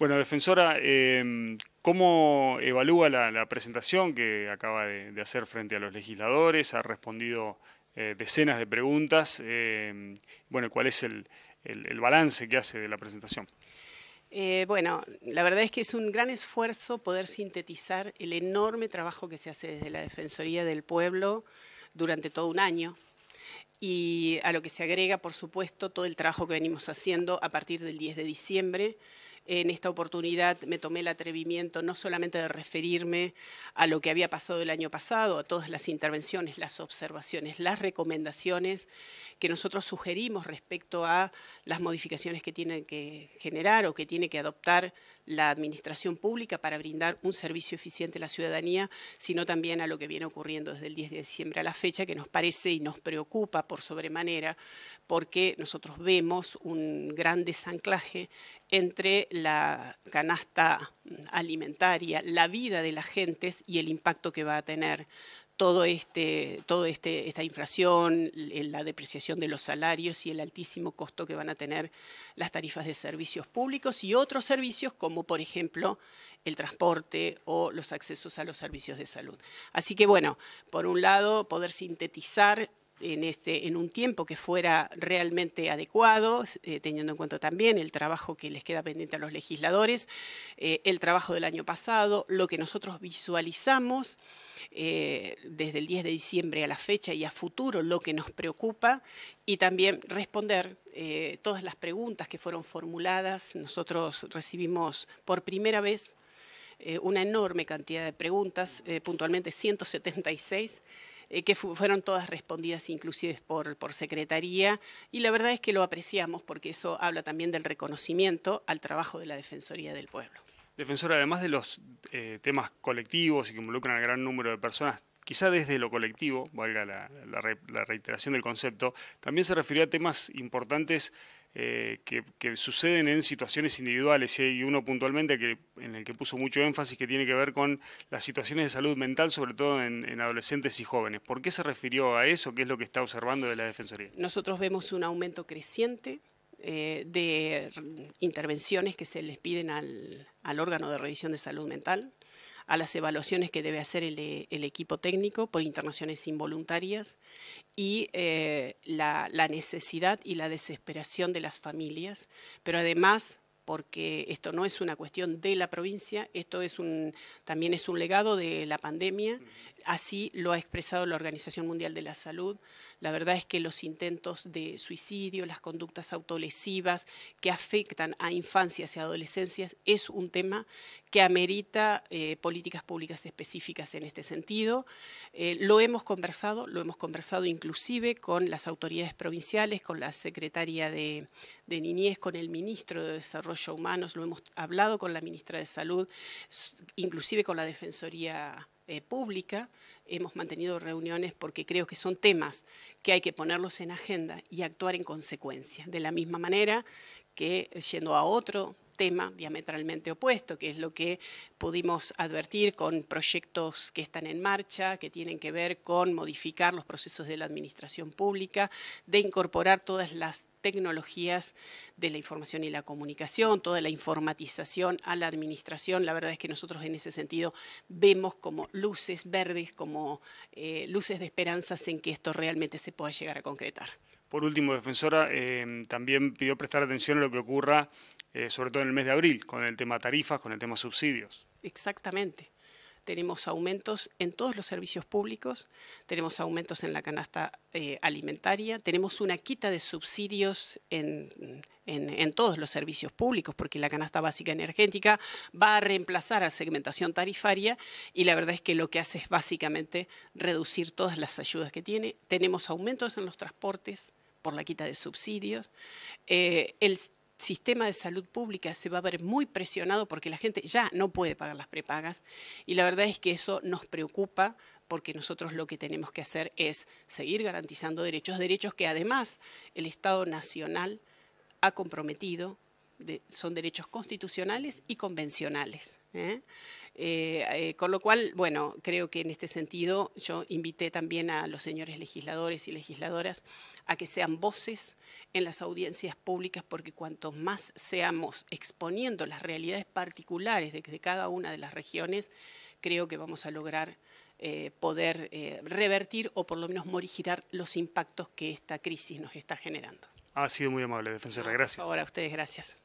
Bueno, defensora, em, ¿cómo evalúa la, presentación que acaba de, hacer frente a los legisladores? Ha respondido eh, decenas de preguntas. Em, bueno, ¿cuál es el, balance que hace de la presentación? Eh, bueno, la verdad es que es un gran esfuerzo poder sintetizar el enorme trabajo que se hace desde la Defensoría del Pueblo durante todo un año, y a lo que se agrega, por supuesto, todo el trabajo que venimos haciendo a partir del 10 de diciembre, en esta oportunidad me tomé el atrevimiento no solamente de referirme a lo que había pasado el año pasado, a todas las intervenciones, las observaciones, las recomendaciones que nosotros sugerimos respecto a las modificaciones que tienen que generar o que tiene que adoptar la administración pública para brindar un servicio eficiente a la ciudadanía, sino también a lo que viene ocurriendo desde el 10 de diciembre a la fecha, que nos parece y nos preocupa por sobremanera, porque nosotros vemos un gran desanclaje entre la canasta alimentaria, la vida de las gentes y el impacto que va a tener todo este, todo este, esta inflación, eh, la depreciación de los salarios y el altísimo costo que van a tener las tarifas de servicios públicos y otros servicios como por ejemplo el transporte o los accesos a los servicios de salud. Así que bueno, por un lado, poder sintetizar este, en, un tiempo que fuera realmente adecuado, eh, teniendo en cuenta también el trabajo que les queda pendiente a los legisladores, eh, el trabajo del año pasado, lo que nosotros visualizamos eh, desde el 10 de diciembre a la fecha y a futuro, lo que nos preocupa, y también responder todas las preguntas que fueron formuladas. Nosotros recibimos por primera vez una enorme cantidad de preguntas, puntualmente 176 eh, que fueron todas respondidas inclusive por, por secretaría y la verdad es que lo apreciamos porque eso habla también del reconocimiento al trabajo de la Defensoría del Pueblo. Defensor, además de los eh, temas colectivos y que involucran a gran número de personas, quizá desde lo colectivo, valga la, la, la reiteración del concepto, también se refirió a temas importantes eh, que, suceden en situaciones individuales y uno puntualmente que, en el que puso mucho énfasis que tiene que ver con las situaciones de salud mental, sobre todo en, adolescentes y jóvenes. ¿Por qué se refirió a eso? ¿Qué es lo que está observando de la Defensoría? Nosotros vemos un aumento creciente eh, de intervenciones que se les piden al, al órgano de revisión de salud mental a las evaluaciones que debe hacer el, eh, equipo técnico por internaciones involuntarias y eh, la, la necesidad y la desesperación de las familias, pero además porque esto no es una cuestión de la provincia, esto también es un legado de la pandemia, así lo ha expresado la Organización Mundial de la Salud. La verdad es que los intentos de suicidio, las conductas autolesivas que afectan a infancias y adolescencias es un tema que amerita eh, políticas públicas específicas en este sentido. Eh, lo hemos conversado, lo hemos conversado inclusive con las autoridades provinciales, con la Secretaría de Niñez, con el Ministro de Desarrollo humanos, lo hemos hablado con la ministra de Salud, inclusive con la Defensoría eh, Pública, hemos mantenido reuniones porque creo que son temas que hay que ponerlos en agenda y actuar en consecuencia, de la misma manera que yendo a otro tema diametralmente opuesto, que es lo que pudimos advertir con proyectos que están en marcha, que tienen que ver con modificar los procesos de la administración pública, de incorporar todas las tecnologías de la información y la comunicación, toda la informatización a la administración. La verdad es que nosotros en ese sentido vemos como luces verdes, como eh, luces de esperanzas en que esto realmente se pueda llegar a concretar. Por último, Defensora eh, también pidió prestar atención a lo que ocurra, eh, sobre todo en el mes de abril, con el tema tarifas, con el tema subsidios. Exactamente. Tenemos aumentos en todos los servicios públicos, tenemos aumentos en la canasta eh, alimentaria, tenemos una quita de subsidios en, en, todos los servicios públicos, porque la canasta básica energética va a reemplazar a segmentación tarifaria y la verdad es que lo que hace es básicamente reducir todas las ayudas que tiene. Tenemos aumentos en los transportes, por la quita de subsidios. Eh, el sistema de salud pública se va a ver muy presionado porque la gente ya no puede pagar las prepagas y la verdad es que eso nos preocupa porque nosotros lo que tenemos que hacer es seguir garantizando derechos, derechos que además el Estado Nacional ha comprometido son derechos constitucionales y convencionales. ¿eh? Eh, eh, con lo cual, bueno, creo que en este sentido yo invité también a los señores legisladores y legisladoras a que sean voces en las audiencias públicas, porque cuanto más seamos exponiendo las realidades particulares de, cada una de las regiones, creo que vamos a lograr poder revertir o por lo menos morigirar los impactos que esta crisis nos está generando. Ha sido muy amable, defensora. Gracias. Ahora a ustedes, gracias.